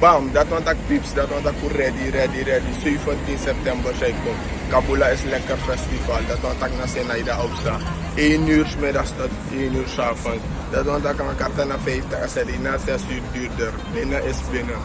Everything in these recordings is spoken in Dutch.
Bam, dat want ik pips, dat want ik ready, ready, ready. 17 september zei ik kom. Kabula is lekker festival, dat want ik naar Senaida opsta. 1 uur middags tot 1 uur avonds. Dat want ik aan elkaar naar 50 en zei die 6 uur duurder. Binnen is binnen.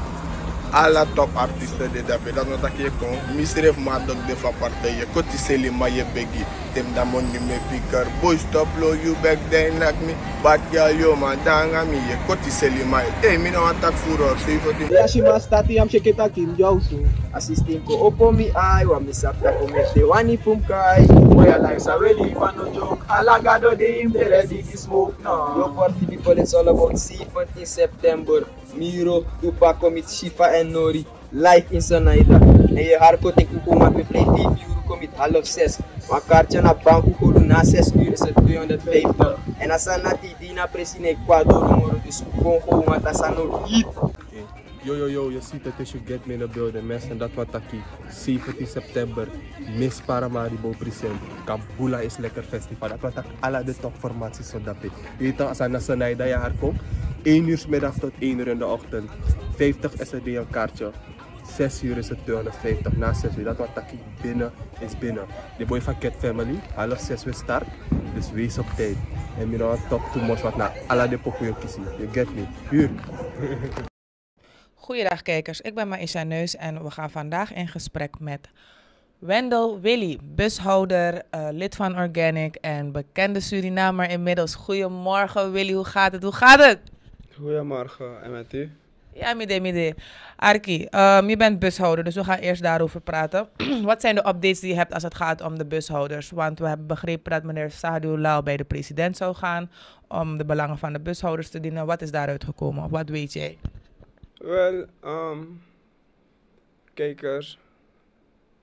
alla top artiste de dabe dan wata ke kon misref ma dog de fa parte ye koti seli ma ye begi tem da mon ni me picker boy stop low you back then like me bad girl yo ma danga mi ye koti seli ma ye eh, hey mi no attack furor so you foti ya shi ma stati am sheke ta kim yo so assisting ko opo mi ai wa mi sapta ko me te wani fum kai boy like sa really man no joke alagado de im the ready smoke no yo party people it's all about see 40 september Miro, Tupac, komit Shifa en Nori. Live in Sanaida. En je harko te kuku maakt play 5 euro, commit half 6. Maar kaartje naar banko goede na 6 uur is het 250. En als aan nati dina presine in numero, dus gewoon gewoon wat als aan ook niet. Yo, yo, yo, je ziet het is je get me in de building. Mensen, dat wat taki. 17 september, Miss Paramaribo present. Kabula is lekker festival. Dat wat tak alle de topformaties zodat ik. Je weet als aan Sanaida je haar komt. 1 uur middag tot 1 uur in de ochtend. 50 SRD een kaartje. 6 uur is het 250. 50 na 6 uur. Dat wat takkie binnen is binnen. De boy van Cat Family, half 6 uur start. Dus wees op tijd. En gaan nou top to much wat naar alle de pokoe kiezen. You get me? Huur. Goeiedag kijkers, ik ben Maisha Neus en we gaan vandaag in gesprek met Wendel Willy, bushouder, uh, lid van Organic en bekende Surinamer inmiddels. Goedemorgen Willy, hoe gaat het? Hoe gaat het? Goedemorgen, en met u? Ja, midden, midden. Arki, ehm, je bent bushouder, dus we gaan eerst daarover praten. Wat zijn de updates die je hebt als het gaat om de bushouders? Want we hebben begrepen dat meneer Sadio Lau bij de president zou gaan om de belangen van de bushouders te dienen. Wat is daaruit gekomen? Wat weet jij? Wel, um, kijkers,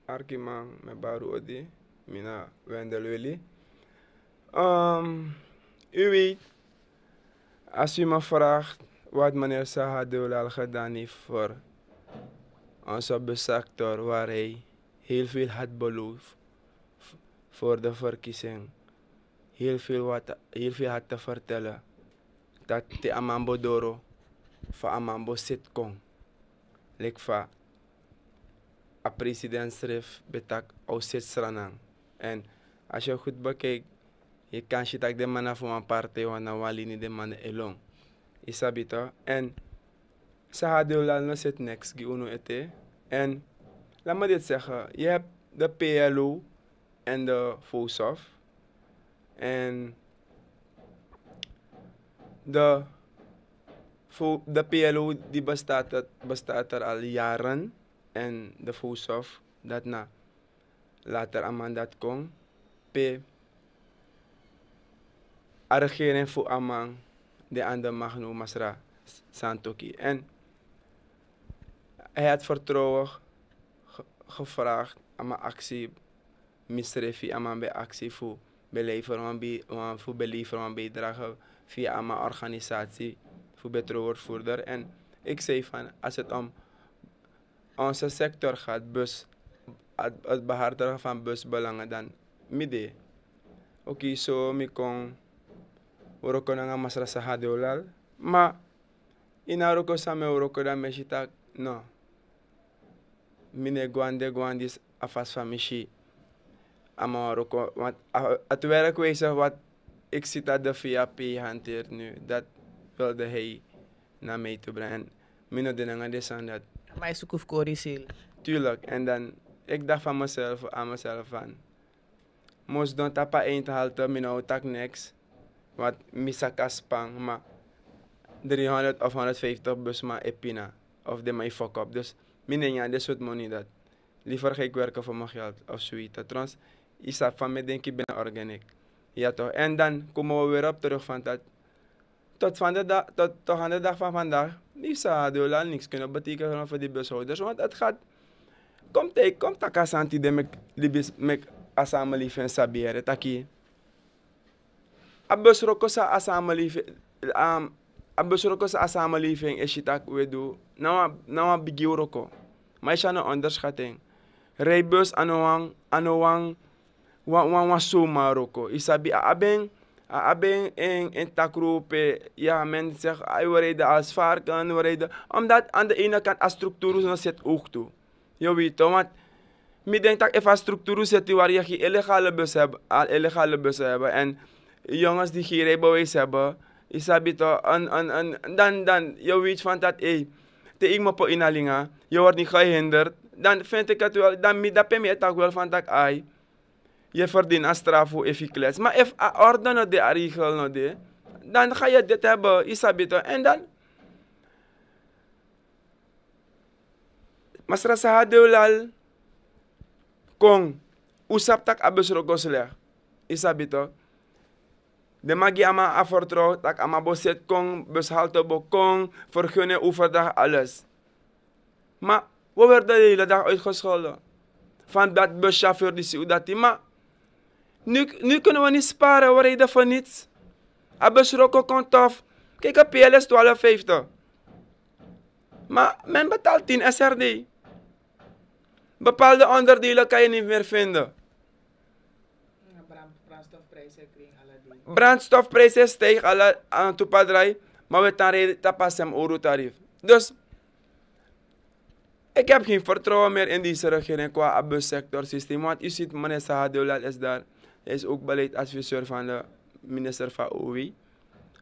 Arki man, met Baru Odi, Mina Wendel ehm, u weet als u me vraagt wat meneer Sahadul al gedaan heeft voor onze sector, waar hij heel veel had beloofd voor de verkiezing, heel veel, wat, heel veel had te vertellen, dat de Amambodoro Doro van Amambo zit kon. Lekva, a president schreef betak au zit En als je goed bekijkt, E kanshi tak de mana fu wan parte wali niet de mana elong. Is sabi to. En sa ha deulal no set next gi uno ete. En laat me dit zeggen. Je hebt de PLO en de FOSOF. En de, de PLO die bestaat, bestaat er al jaren. En de FOSOF, dat na later aan dat komt. P a regering voor amang de andere magno masra santoki. En hij had vertrouwen gevraagd aan mijn actie, misrefi aan mijn actie voor beleveren voor beleveren van bijdragen via mijn organisatie voor voerder En ik zei van als het om onze sector gaat, bus, het behartigen van busbelangen, dan midden. Oké, okay, zo so, kon oroko nanga masra saha de olal ma ina oroko same oroko da meshi tak no mine gwande gwandis afas van ama oroko want het werkwijze wat ik zit dat de VAP hanteert nu dat wilde hij naar mij toe brengen mino de nanga de san dat maar is ook korisil tuurlijk en dan ik dacht van mezelf aan mezelf van moest dan tapa eindhalte mino tak niks wat misaka spang, maar 300 of 150 bus epina. Of de mij fuck up. Dus minder dit soort money dat. Liever ga ik werken voor mijn geld of zoiets. Trouwens, is dat van me denk ik ben organic. Ja toch. En dan komen we weer op terug van dat. Tot, van de tot, tot aan de dag van vandaag is Adeola niks kunnen betekenen voor die bushouders. Want het gaat. Komt kom komt Takasanti, de ik, die bis, ik, Asamelief en Sabiere, Taki abesroko sa asamalife um, abesroko sa asamenleving is shitak wedu nawa nawa bigiuroko maisha no onderschatting rebus anowang anowang wa wa wa sumaroko isabi aben aben en en takroepen ja men zegt we reden als varken we omdat aan de ene kant as structuur zo zit ook toe je weet toch want mi denkt dat infrastructuur zit waar je geen illegale bus hebt illegale bus hebben en jongens die hier bewijs hebben, isabi en, en, en dan, dan, je weet van dat, hé, hey, te ik me po inalinga, je wordt niet gehinderd, dan vind ik het wel, dan mi dat me het wel van dat, ai, je verdient een straf Maar if a ordenen nou de regel no de, dan ga je dit hebben, isabi en dan, Masra rasa hadulal kong, usap tak abes rogosler. Isa de magi ama afortro, tak ama boset kon, bok kong, vergunnen overdag alles. Maar we werden de hele dag uitgescholden. Van dat buschauffeur die zei dat Maar nu, nu kunnen we niet sparen, we reden voor niets. A busrokko kon tof. Kijk op PLS 1250. Maar men betaalt 10 SRD. Bepaalde onderdelen kan je niet meer vinden. brandstofprijzen stijgen aan toepadrai, maar we gaan tapasem euro-tarief. Dus ik heb geen vertrouwen meer in deze regering qua systeem. Want u ziet, meneer Sahadoulat is daar. Hij is ook beleidsadviseur van de minister van OWI.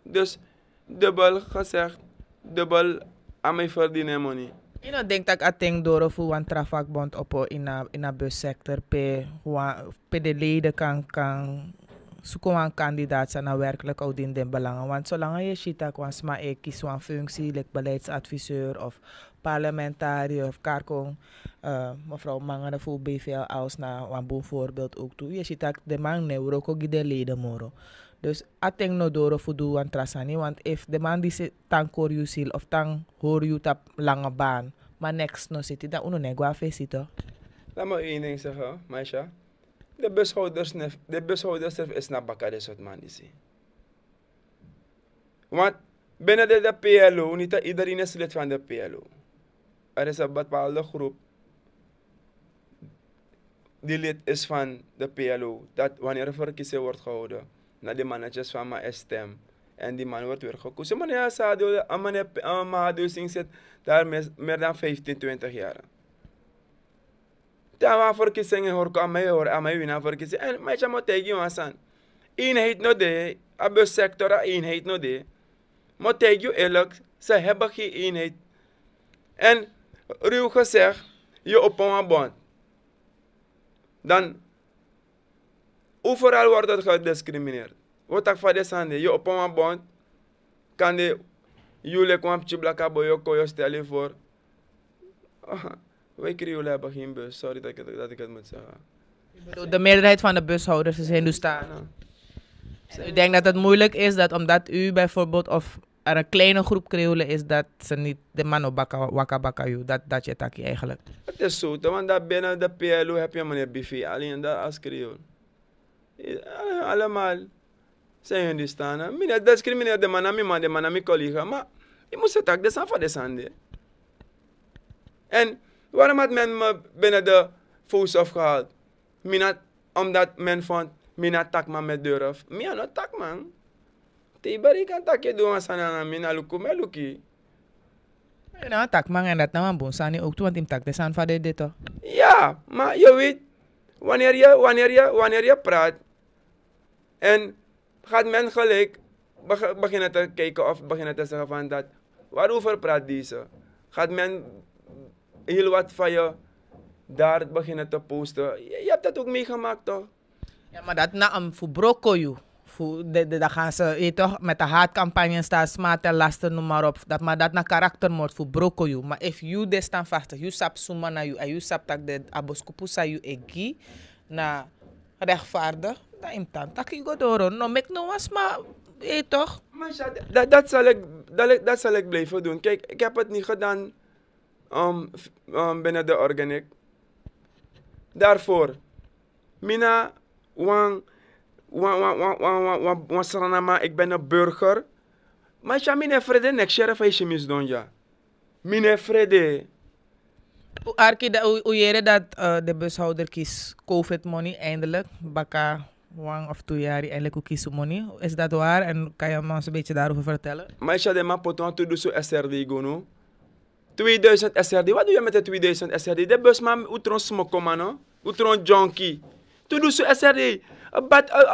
Dus dubbel gezegd, dubbel aan mijn verdienen money. Je nou denkt dat ik het door of een trafakbond op in de bussector, per de leden kan, kan suko ang kandidat sa werkelijk ook din de belangen. Want zolang je ziet dat ma ik kies een functie, like beleidsadviseur of parlementariër of karkong, uh, mevrouw Mangana voor BVL als na een bon voorbeeld ook toe. Je ziet dat de man neuroko de leden moro. Dus ateng no doro fudu an trasani, want if de man die se tang kor sil of tang hoor you tap lange baan, maar next no zit, dan uno negwa fe zit. Laat me één ding zeggen, meisje. De bushouders, de bushoudersnef is naar Bakade Soutman die. Want binnen de, de PLO, niet iedereen is lid van de PLO. Er is een bepaalde groep die lid is van de PLO. Dat wanneer er verkiezingen wordt gehouden, naar de mannetjes van mijn stem. En die man wordt weer gekozen. Meneer Sado, meneer Mahadou Singh zit daar meer dan 15, 20 jaar dawa forki senge horko amaye hor amaye wina forki en mecha mo eenheid no de abe sectora eenheid no de mo tegi ze hebben geen eenheid en ruw gezegd je op een bond dan overal wordt het gediscrimineerd wat ik van de sande je op een bond kan de jullie kwam chibla kabo yo stellen voor wij Creolen hebben geen bus, sorry dat ik, dat ik het moet zeggen. De meerderheid van de bushouders is Hindoestanen. Dus u denkt dat het moeilijk is dat omdat u bijvoorbeeld of er een kleine groep Creolen is dat ze niet de man op u, dat, dat je takje eigenlijk. Het is zo, want daar binnen de PLO heb je meneer BV, alleen dat als Creool. Allemaal zijn Hindoestanen. Meneer discrimineert de man aan mijn man, de manami aan mijn collega, maar je moet het ook de van de En Waarom had men me binnen de voorstof afgehaald? Minat, omdat men vond, mina takma met durf. Mina no takman. Tibari kan takje doen een mina luku meluki. Nou, takman en dat nou een bonsani ook toe, want takte san vader dit Ja, maar je weet, wanneer je, wanneer je, wanneer je praat en gaat men gelijk beginnen te kijken of beginnen te zeggen van dat, waarover praat deze? Gaat men heel wat van je daar beginnen te posten. Je, hebt dat ook meegemaakt toch? Ja, maar dat naam voor brokoju. Dan gaan ze je, toch, met de haatcampagne staan, smaten, lasten, noem maar op. Dat, maar dat na karaktermoord voor brokoju. Maar if you dit staan vast, you sap suma na you, en you sap tak de aboskopusa you egi, na rechtvaardig, dan het tan godoro. No, mek no was maar, je toch? Maar dat, dat, zal ik, dat zal ik blijven doen. Kijk, ik heb het niet gedaan um, um, binnen de organic. Daarvoor, Mina, Wang, Wang, Wang, Wang, Wang, Wang, Wang, ik ben een burger. Maar ja, mine vrede, ik sheriff is je Ik Mine vrede. Arki, hoe jere dat eh, de bushouder kies COVID money eindelijk, baka one of two jaar eindelijk ook kies money. Is dat waar en kan je ons een beetje daarover vertellen? Maar ja, de ma poton te zo SRD 2000 SRD. Wat doe je met de 2000 SRD? De busman, hoe tron smokken, man. Toen doe je SRD. Een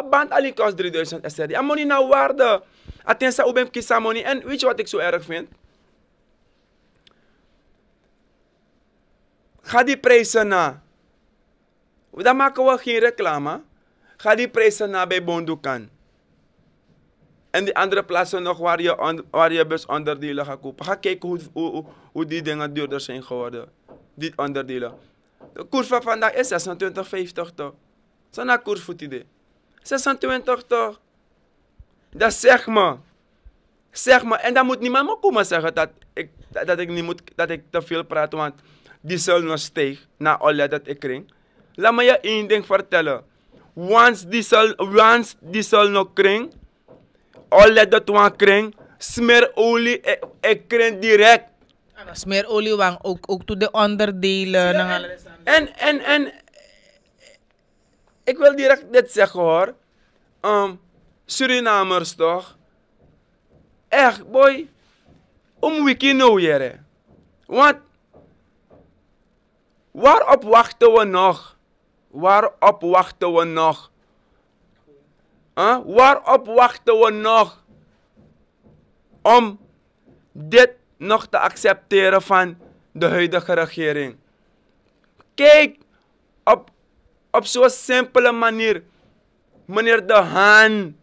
band alleen kost 3000 SRD. En money naar nou waarde. Attentie, hoe ben money? En weet je wat ik zo erg vind? Ga die prijzen na. Dan maken we geen reclame. Ga die prijzen na bij Bondukan. En die andere plaatsen nog waar je, waar je best onderdelen gaat kopen. Ga kijken hoe, hoe, hoe die dingen duurder zijn geworden. Die onderdelen. De koers van vandaag is 26,50 toch? Zo'n naar koers voor idee. 26 toch? Dat zeg me. Zeg me. En dan moet niemand me komen zeggen dat ik, dat, ik, niet moet, dat ik te veel praat. Want die diesel nog steeg na alle dat ik kring. Laat me je één ding vertellen. Once diesel, once diesel nog kring Olet dat wan kring, smeer olie en, eh, en eh, kring direct. Smeerolie wang ook, ook toe de onderdelen. Nou, en, en, en, ik wil direct dit zeggen hoor. Um, Surinamers toch? Echt, boy. Om wiki nou, jere. wat waarop wachten we nog? Waarop wachten we nog? Huh? Waarop wachten we nog om dit nog te accepteren van de huidige regering? Kijk op, op zo'n simpele manier, meneer De Haan.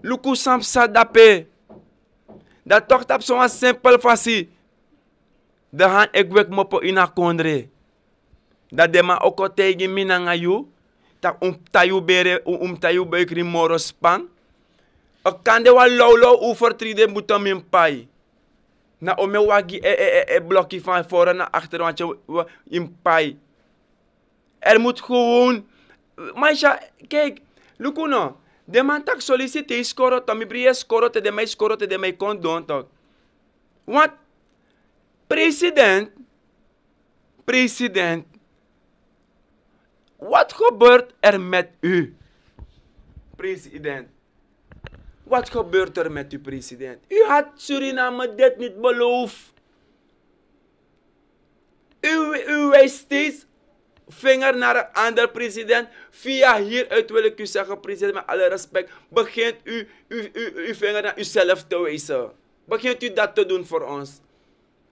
Luku Samsa Dape. Dat toch op zo'n simpele fasie. De Haan, ik wek me op in kondre. Dat de ma ook tegen mij naar jou. um tayu bere um tayu be kri moros pan o kande wa Lolo low u fortride buta min pai na o me wagi e e e, e blokkie fora na naar achteren want je pai er moet gewoon Maisha, kijk, Lucuno, de man tak solicitei skoro to mi brie skoro te de mai skoro te de mai kondon to. Want president president Wat gebeurt er met u, president? Wat gebeurt er met u, president? U had Suriname dit niet beloofd. U, u wijst steeds vinger naar een ander president. Via hieruit wil ik u zeggen, president, met alle respect. Begint u uw, vinger naar uzelf te wijzen. Begint u dat te doen voor ons.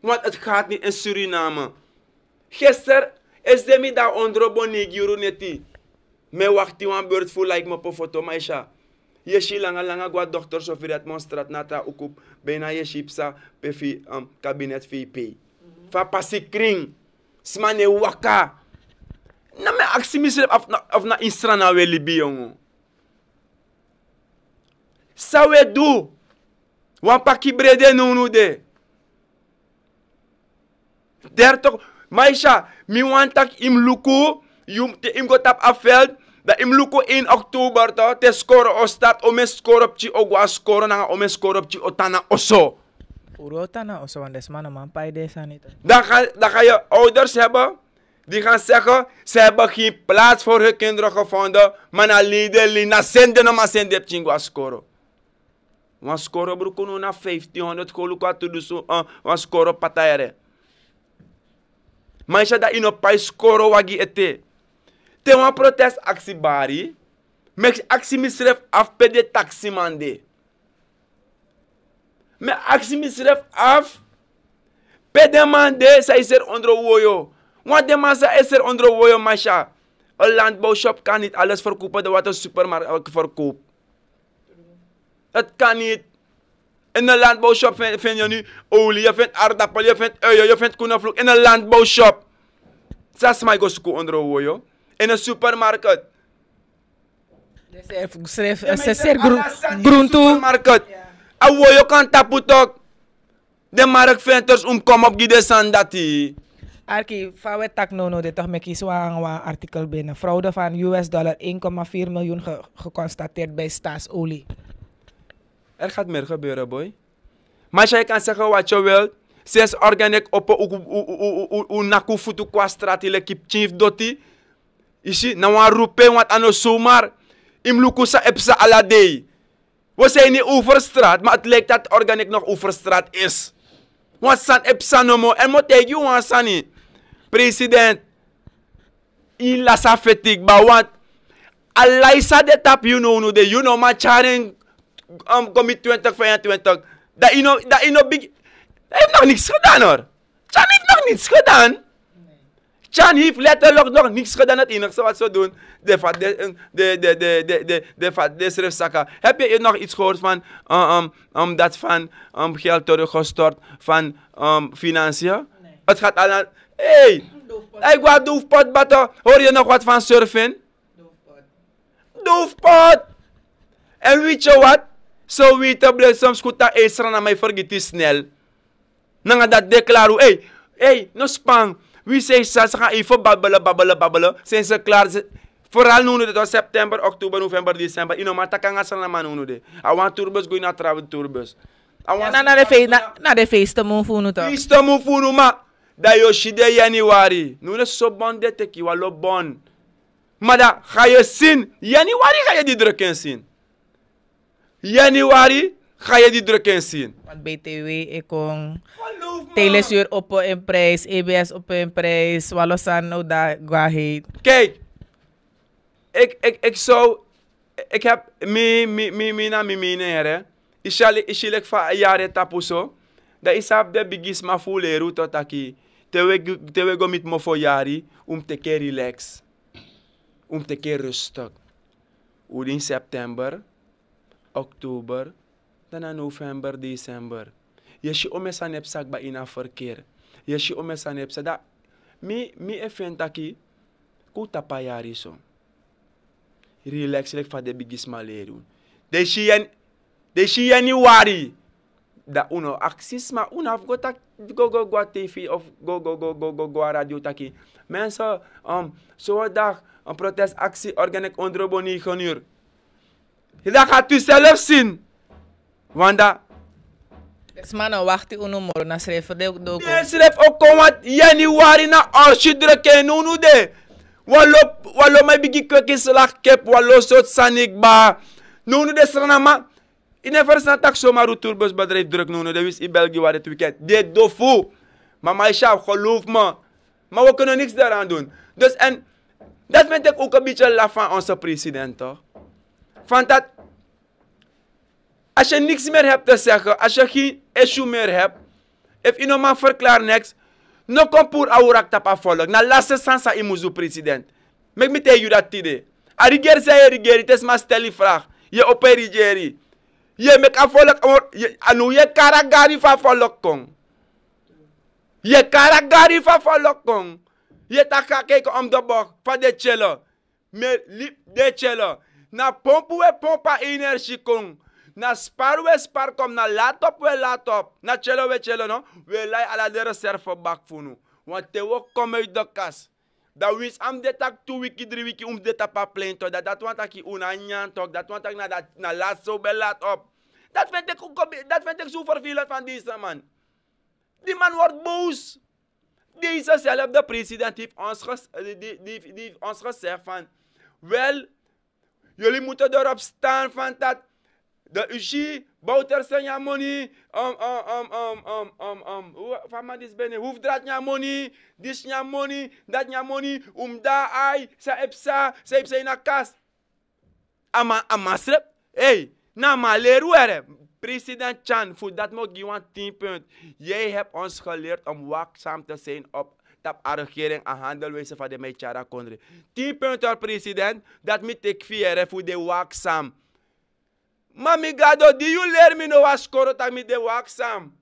Want het gaat niet in Suriname. Gisteren ezemi da ondro boni giru neti me wakti wan beurt fu like me po foto maisha yeshi langa langa gwa dokter sofirat mon nata ukup bena yeshi psa pe fi um, kabinet fi pe fa pasi kring smane waka na me aksi af na, af na isra na we libi yongo sa we wan pa nou de Maisha, mi wantak tak im luku, yum te im tap afeld, da im luku in oktober to, te skoro o stat, o me skoro pci o gwa skoro, nanga o me skoro pci o tana oso. Uro tana oso, want desmannen man pai desa niet. Dan ga, ga je ouders hebben, die gaan zeggen, ze hebben geen plaats voor hun kinderen gevonden, maar na leden, na sende na zenden, pci gwa skoro. Wan skoro brukuno na 1500 kolu kwa tudusu, uh, wan skoro patayere mancha da ino pais koro wagi ete. Te wan protest aksi bari, mek aksi misref af pede taksi mande. Me aksi misref af, pede mande sa iser ondro woyo. Wan deman sa iser ondro woyo mancha. Een landbouwshop kan niet alles verkopen wat een supermarkt verkoopt. Het kan niet. In een landbouwshop vind, je nu olie, je vindt aardappel, je vindt uien, je vindt koenenvloek. In een landbouwshop. Dat is mijn go onder joh. In een supermarkt. Schrijf, ze een groente. Supermarkt. Een je kan taputok. De marktventers omkom op die sandati. Arki, fawe tak nono de toch met kies wa artikel binnen. Fraude van US dollar 1,4 miljoen geconstateerd bij staatsolie. Er gaat meer gebeuren, boy. Maar jij kan zeggen wat je wilt. Zes organiek op een naku futu qua straat, ile kip chief doti. Ishi, na aan roepen, want ano zomaar. Im lukusa epsa aladei. day. We zijn niet overstraat, maar het lijkt dat organiek nog overstraat is. Want san epsa no mo, en moet tegen jou aan sani. President, il la sa fetik, ba Allah Alaisa de tap, you know, no you know, ma charing um, commit 2022. Dat je nog, dat is nog big... Hij heeft nog niks gedaan hoor. Chan heeft nog niets gedaan. Chan heeft letterlijk nog niets gedaan. Het enige wat ze doen, de, eh, de, de, de, de, de, de, de, de Heb je nog iets gehoord van um, um, dat van um, geld teruggestort van um, financiën? Nee. Het gaat al aan... Hé, hey, ik doofpot, Hoor je nog wat van surfen? Doofpot. Doofpot! En weet je wat? So Så vita som skuta esrarna mig förgiti snel. Nanga dat deklaru, ey, ey, no span. We say så så kan ifo babala babala babala. Sen så klar Vooral nu dat de september, oktober, november, december. Ino mata kan asal na manu de. Awan turbus go ina travel turbus. Awan na na de face, na na de feest mo funu ta. to mo funu ma. Da yo shide januari. Nu ne so bon de teki walo bon. Mada kaya sin, januari ga di die januari ga je die druk zien. Want BTW, ik kon telesuur op een prijs, EBS op een prijs, Wallosano nou daar heet. Kijk, ik, ik, ik zou, ik heb mi, mi, mi, mi na mi mening hè. Ishali, ishilek fa yare tapuso. Da isap de bigis ma fuleru totaki. te we go mit mo fo yari, um te keer relax. Um te keer rustig. Oud in september, oktober, tana november, december. Yeshi ome san ep sak ba ina verkeer. je ome om ep sa da. Mi, mi e taki, ku tapayari so. Relax lek fa de bigis maleru. De shi en de shi januari. Da uno axisma ma uno af go go go go tv of go go go go go go radio taki. Mensen, um, zo'n dag, een actie organic onder 9 dat gaat u zelf zien. Wanda. Dus mannen, wacht u nu morgen, dan schrijf ik ook. Ja, schrijf ook kom wat niet januari na alsje en nu de. Wallo, wallo, mijn biggie kwekislag kep, wallo, soort sanikba. Nu de sranama. In de verse tak zomaar uw bedrijf druk nu, de wist in België waar het weekend. Dit dofu. Maar mijn meisje, geloof me. Maar we kunnen niks daaraan doen. Dus en, dat vind ik ook een beetje laf van onze president, toch? Van dat, als je niks meer hebt te zeggen, als je geen issue meer hebt, if je nog maar verklaar niks, no kom pour aurak tapa volk. Na laatste sansa imuzu president. Mek me te you dat idee. A riger zei riger, het is maar stel vraag. Je opere jerry. rigeri. Je mek a volk, anu je karagari van volk kong. Je karagari van volk kong. Je ta kijken om de bocht van de chillen. de cello. Na pompen we pompa energie kon. Na spar we spar kom. Na laptop we laptop, Na cello we cello no. We lai ala de back voor nu. Want te we kom uit de kas. Dat wist am de tak twee wiki, drie wiki om um de tapa plein to. Dat dat want tak i unanyan tok. Dat want na dat na laptop we laptop, Dat vind ik, dat vind ik zo vervelend van deze man. Die man wordt boos. deze president de ons, die, die, die, heeft ons gezegd van... Wel, Jullie moeten erop staan van dat de UG, money om um, um, um, um, um, um, van man is ja money dit Dis money Dat ja money om Ai, Sa Epsa, Sa zijn in kast. Ama, ama srep, hey, na ma hoe President Chan, voor dat moet je 10 punt. Jij hebt ons geleerd om waakzaam te zijn op dat a regering a handel van de Mechara kondre. president, dat moet ik vier voor de waakzaam. Mami gado, die you leer me no was korota met de waaksam.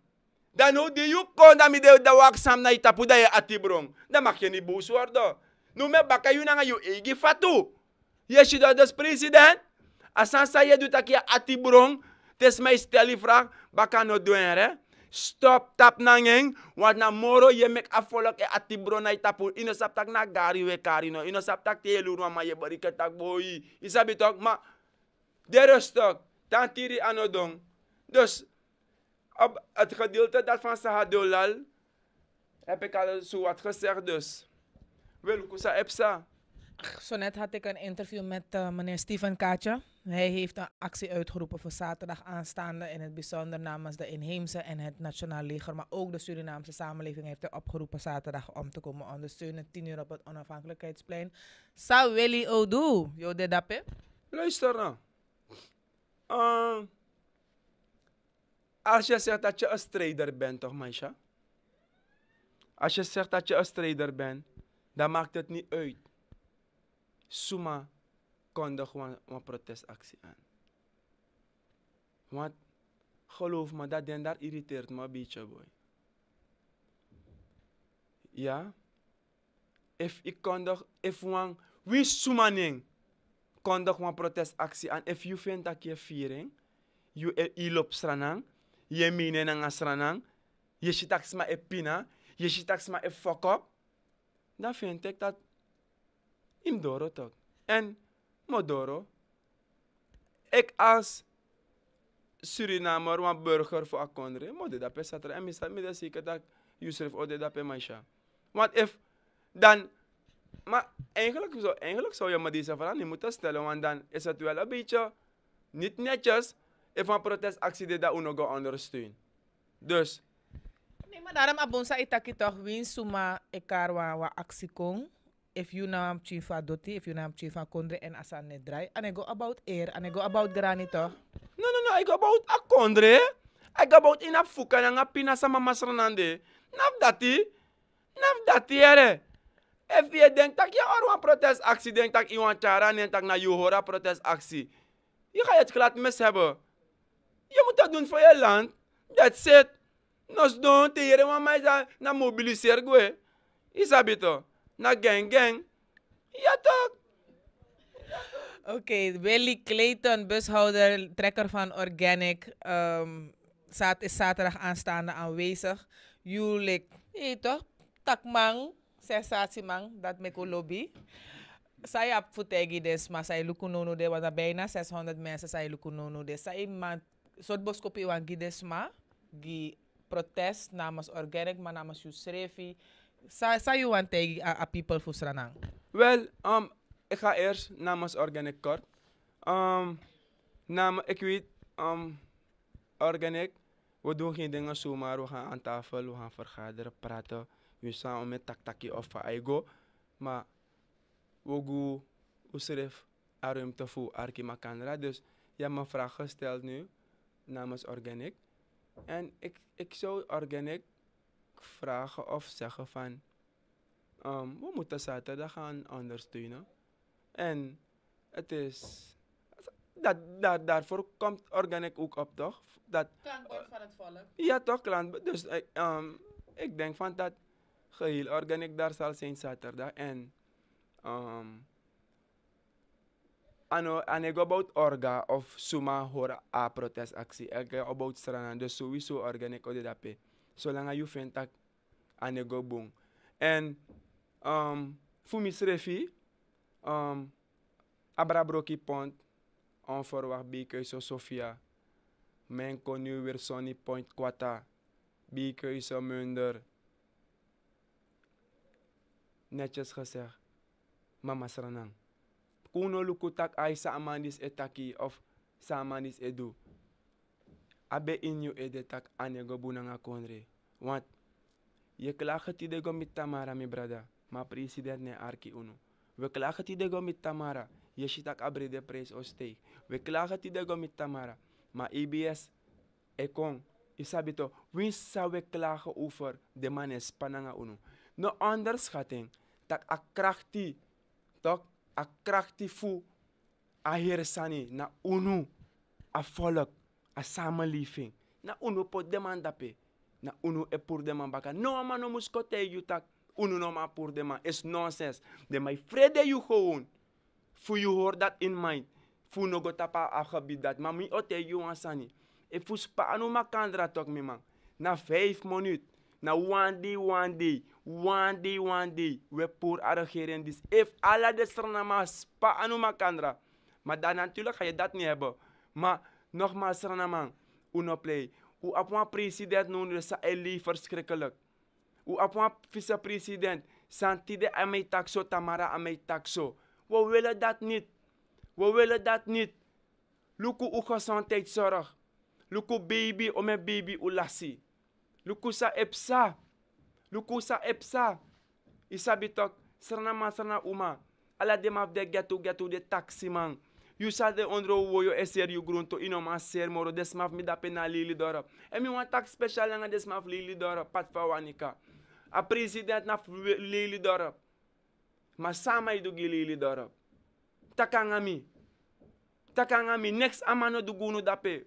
Dan hoe die you kon dat met de waaksam na itapu dat je atibron. Dan mag je niet boos worden. Nu me baka na nanga you egi fatu. Yes, dat dus president. Asansa je doet dat atibron. Tes is mijn Baka no doen, hè? Stop tap nangeng, wat na moro ye mek afolok e atibro na itapu. Ino sap tak na gari we kari no. Ino sap tak te lurwa ma ye tak boyi. Isabi tok ma, deres tok, tantiri anodong. Dus, op het gedeelte dat van Sahadolal, heb ik al zo wat gezegd dus. Wil, kusa epsa. Zo net had ik een interview met eh, meneer Steven Kaatje. Hij heeft een actie uitgeroepen voor zaterdag aanstaande, in het bijzonder namens de inheemse en het Nationaal Leger, maar ook de Surinaamse samenleving heeft hij opgeroepen zaterdag om te komen ondersteunen. 10 uur op het onafhankelijkheidsplein. Willy Odu, yo de Luister nou. Ah. als je zegt dat je een strijder bent, toch meisje? Als je zegt dat je een strijder bent, dan maakt het niet uit. Suma kondigen we een, een protestactie aan. Want geloof me, dat den daar irriteert me een beetje, boy. Ja? If ik kondig, if wang, wie sumaning, kondig we een protestactie aan. If you vindt dat je viering, e, je loopt stranang, je mine e stranang, je shitaks ma epina, je shitaks ma e fuck up, dan vind ik dat im doro En Modoro. Ik als Surinamer, want burger voor Akondre, moet dat pesater. En misschien me zeker dat Yusuf ook dat maisha. Want if, dan, maar eigenlijk zo eigenlijk zou je me deze vraag niet moeten stellen, want dan is het wel een beetje niet netjes if een protestactie dat uno gaat ondersteunen. Dus. Nee, maar daarom abonsa itaki toch winst, ekar ik wa actie kon if you nam chief adoti if you know chifa kondre en asan net dry, and I go about air, and I go about granito. No, no, no, I go about a kondre. I go about in a fuka na pina sama masranande Renande. Naf dati, naf dati ere. If you denk tak ya orang protest aksi, denk tak iwan cara, denk tak na Yohora protest aksi. Je gaat het glad mis hebben. Je moet dat doen voor je land. That's it. Nos don te yere wan na mobiliseer gwe. Isabito na gang gang. Ja toch? Oké, okay, Willy Clayton, bushouder, trekker van Organic, um, is zaterdag aanstaande aanwezig. Julik, hé toch? Takmang, sensatiemang, dat meko lobby. Zij op voetegi des, maar zij lukunono de, want bijna 600 mensen zij lukunono de. Zij man, soort boskopi wan gides protest namens Organic, maar namens Yusrefi. Zou je you want a, voor people fusranang? Well, um, ik ga eerst namens Organic kort. Um, nam, ik weet, um, Organic, we doen geen dingen zo, maar We gaan aan tafel, we gaan vergaderen, praten. We samen met taktaki of aigo. Maar we gaan usref ruimte voor Arkima Kanera. Dus je hebt me vraag gesteld nu namens Organic. En ik, ik zou Organic vragen of zeggen van um, we moeten zaterdag gaan ondersteunen. En het is dat, daarvoor komt Organic ook op, toch? Dat, van het volk. Ja, toch, klant. Dus um, ik denk van dat geheel Organic daar zal zijn zaterdag. En um, ano, anego about Orga of Suma Hora A protestactie. Elke about Stranan. Dus sowieso Organic ode dape. Zolang je vindt dat aan de gobong. En um, voor misrefi, um, abrabroki pont, onverwacht bikeuze Sofia. Men kon nu weer Sonny Point kwata, bikeuze munder. Netjes gezegd, mama sranang. Kuno lukutak ay samanis etaki of samanis edu abe inyu ede tak ane go konre. Want je klaagt de go Tamara, mi brada, ma president ne arki unu. We klagen die go met Tamara, je shitak abre de prijs osteeg. We klagen die go met Tamara, maar IBS, ekong, isabito, win zou we klagen over de manes pananga unu. No onderschatting, tak a krachti, toch, a krachti fu, a na unu, a volk a samenleving. Na uno pot deman dape. Na uno e por deman baka. No man no muskote tak. Uno no nou pour por deman. Is nonsense. De my frede yu gewoon. Fu you hoor dat in mind. Fu no go tapa a gebied dat. Maar mi ote you ansani. E fu spa anu makandra tok mi man. Na vijf minuut. Na one day, one day. One day, one day. We pour a regering dis. If alla de ma spa anu makandra. Maar dan natuurlijk ga je dat niet hebben. Maar normal ou unoplay o apun presidente nu sa eli first krekelek o Le vice president santide amei taxo tamara amei taxo we willen dat niet we willen dat niet luku u gezondheidszorg luku baby o mijn baby u de luku sa epsa luku sa epsa isabitok Sranaman ma uma ala de ghetto ghetto de taximan You sade ondro woyo eser you grunto ino man ser moro desmaf mi dape na lili dorop. E mi wan tak special nga desmaf lili dorop pat fa wanika. A president na lili dorop. Ma sama idu gi lili dorop. Takanga mi. Next amano du guno dape.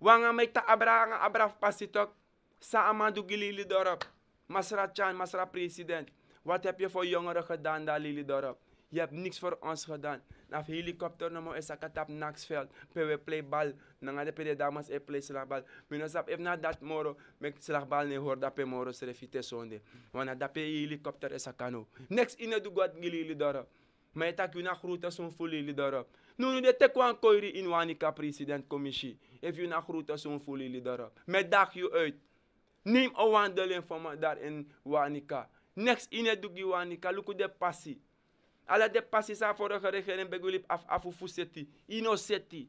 Wanga ta abra nga pasitok. Sa amano dugi gi lili dorop. Masra chan, masra president. Wat heb je voor jongeren gedaan daar, Lili Dorp? Je hebt niks voor ons gedaan. Na helikopter nomo is akatap naksveld. Pewe play bal. Nanga nou, de pede damas e eh, play slagbal. Minosap even na dat moro. Mek slagbal ne hoor dape moro sere fite sonde. Wana dape helikopter is sakano. Next ine du god gili doro. Maar het tak na groeten zo'n fulili dorp. Nu nu de tekwan koeri in wanika president commissie. If je na groeten zo'n fulili dorp. Met dag je uit. Neem een wandeling van me daar in wanika. Next in het doe wanika. Look de passie ala de sa vorige regering begulip af afufu seti ino seti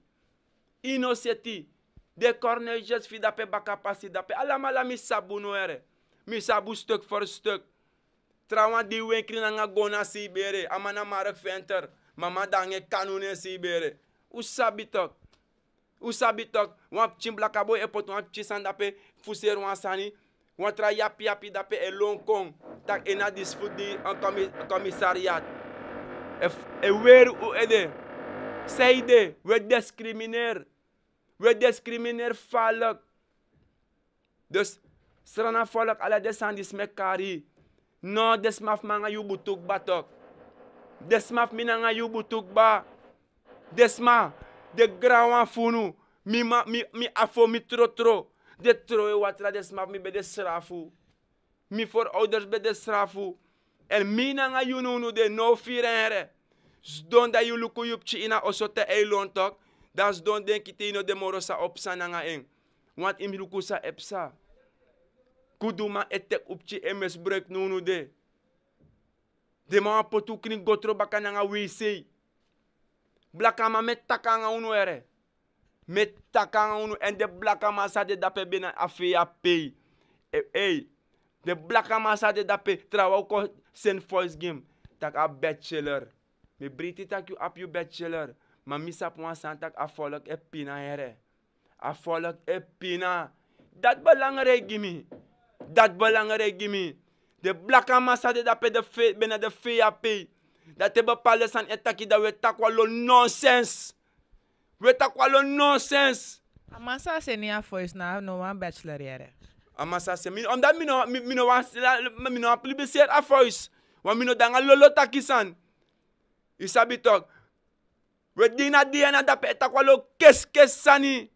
ino seti de corneges fi dape bakapasi dape ala mala mi sabu no mi sabu stuk voor stuk trawan di wenkri nanga gona si bere amana marfenter, venter mama dange kanune si bere u sabi tok u sabi tok wan ptin blakabo e wan ptin dape sani wan tra yapi yapi dape e tak ena commissariat é ver o ede, Zijde, we discrimineren, We discrimineren volk. Dus, strana volk ala desandis mekari. No desmaf manga yubutuk batok. Desmaf minanga yubutuk ba. Desma, de grawan funu. Mi, ma, mi, mi afo mi tro. De troe watra desmaf mi be de strafu. Mi for be de strafu. En minanga yununu de no firere. Don da yuluku ina osote e tok. Das don den ino de morosa opsa nanga en. Want im epsa. Kuduma etek upchi emes break nunu de. De ma potu gotro baka nanga wisi. Blakama met takanga unu ere. Met takanga unu en de blakama sa de dape bena afia pay. Ey. De black amasa de dape trawa ko sen voice game. Tak a bachelor. Me briti tak you up you bachelor. Ma misa san tak a volk e pina here. A volk e pina. Dat belangrijk gimme. Dat belangrijk gimme. De black amasa de dape de fe, binnen de Dat hebben bepaalde san etaki dat we tak walo nonsense. We tak walo nonsense. Amasa se ni a voice na no one bachelor here amasa se mi omdat mino no mi, no nou nou wan mi no a voice wamino mi no danga lolo takisan you sabi we dina diana da peta kwalo kes kes sani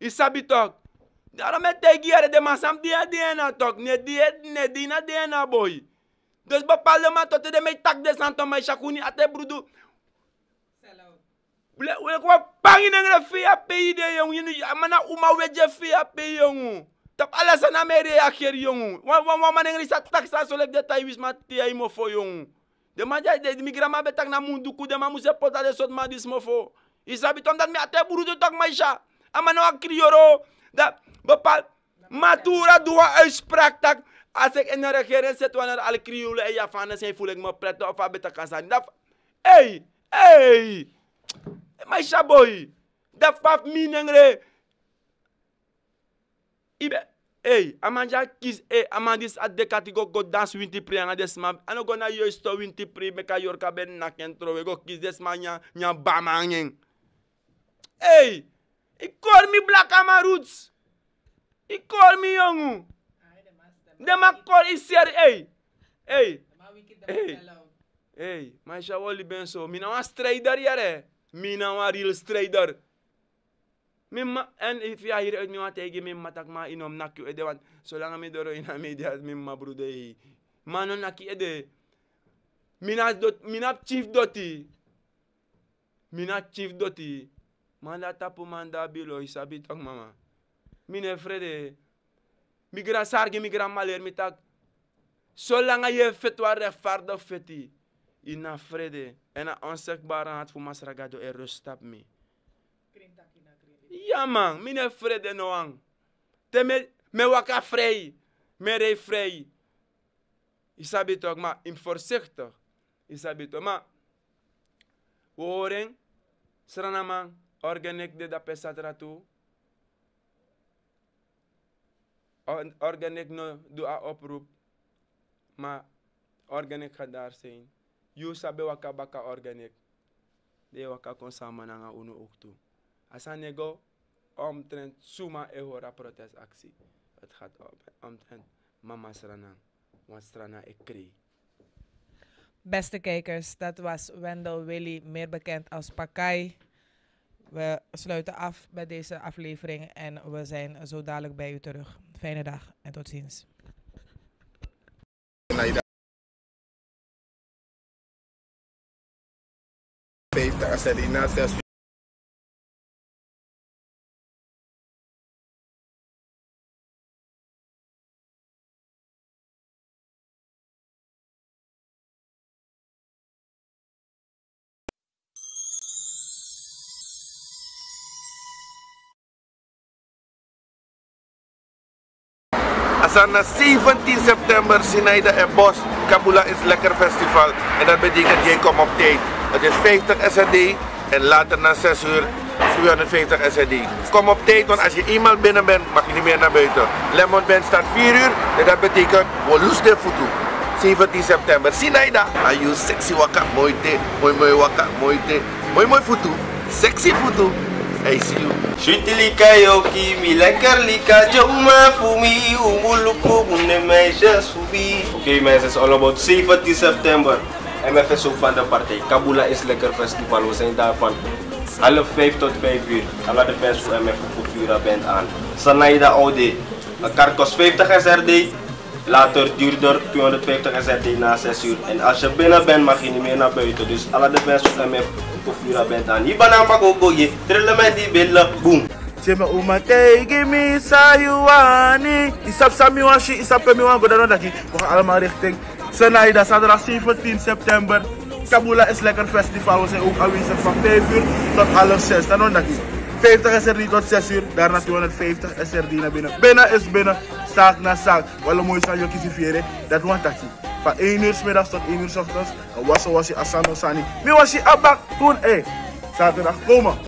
you sabi talk daarom de masam dia tok ne die ne dina boy dus bepaalde man tot de me tak de santo mij shakuni ate brudu we kwa pangi nengre fia pe ide yong yini amana uma fi fia pe jongen. Tap alles aan mij reageren, jongen. Wat wat man engri sa tak sa solek de tai wis ma te ai mo fo jongen. De man die de migra ma betak na mundu ku de ma muse pota de sot ma dis mo fo. Is tom dat me ate buru de tak maisha. Amano nou Ama no dat bepaal matura doa uitspraak tak als ik in de regering zit wanneer alle krioelen en Javanen zijn voel ik me prettig of beter kan Dat hey hey. maisha boy. Dat pap minengre i bɛ ei amanja kis e amandis a de go go dans winti pri anga desma ano go na yo sto winti pri me ka yor ka ben na ken tro we go kis desma nya nya ba mangen ei i call me black ama roots i call me yongu De a call is ser ei ei ei ei mas já olhe bem só mina uma strider yare eh? mina uma real strider Mimma, en if je hieruit niet wat tegen ma inom nakio ede, want zolang mi doro in de media, mimma broede. Eh. Mano naki ede. Eh. Minas dot, minap chief doti. Minap chief doti. Manda tapu manda bilo, isabi tak mama. Mine frede. Eh. Migra sargi, migra maler, mi tak. Zolang je vet waar rechtvaardig Ina vrede en a onzichtbare hand voor Masragado en rust me. Ja man, mijn vrede noang. Te me, me waka vrij. Me rei vrij. Isabi toch, maar in voorzichtig. Isabi toch, maar. We horen, sranaman, organic de da pesatra toe. Organic no du a oproep. Maar organic gaat daar zijn. You sabe waka baka organic. De waka kon samananga unu uktu. Asanego, omtrent Suma Ehora protestactie. Het gaat om, omtrent Mama Srana. Want Srana ik kreeg. Beste kijkers, dat was Wendel Willy, meer bekend als Pakai. We sluiten af bij deze aflevering en we zijn zo dadelijk bij u terug. Fijne dag en tot ziens. na 17 september Sinaida en Bos Kabula is lekker festival. En dat betekent jij komt op tijd. Het is 50 SRD en later na 6 uur 250 SRD. Kom op tijd, want als je eenmaal binnen bent, mag je niet meer naar buiten. Lemon Band staat 4 uur en dat betekent we lust de voet 17 september. Sinaida, are you sexy waka moite? Mooi mooi waka moite. Mooi mooi Futu, Sexy Futu. ICU. lika, yoki milakarlika joma fumi umuluku meisjes fubi. Oké mensen, het is all about 17 september. MFSO van de partij. Kabula is lekker festival, we zijn daarvan. Half 5 tot 5 uur. Alle de fans voor aan. Kufura band aan. Sanaida Een kaart kost 50 SRD. Later duurder 250 SRD na 6 uur. En als je binnen bent mag je niet meer naar buiten. Dus alle de fans voor MF kofura benta ni banapa kogo ye trele me boom Jeme uma tegi mi sayuani Isap sami wan shi isap kami wan godanon daki We gaan allemaal richting Senaida zaterdag 17 september Kabula is lekker festival We zijn ook aanwezig van 5 uur tot half 6 Dan daki 50 SRD tot 6 uur. Daarna 250 SRD naar binnen. Binnen is binnen. Zaak na zaak. Wel een mooie zaak. Je vieren. Dat want dat Van 1 uur s middags tot 1 uur s ochtends. En was was je Asano Sani. Mi was je abak toen. Hé. Zaterdag komen.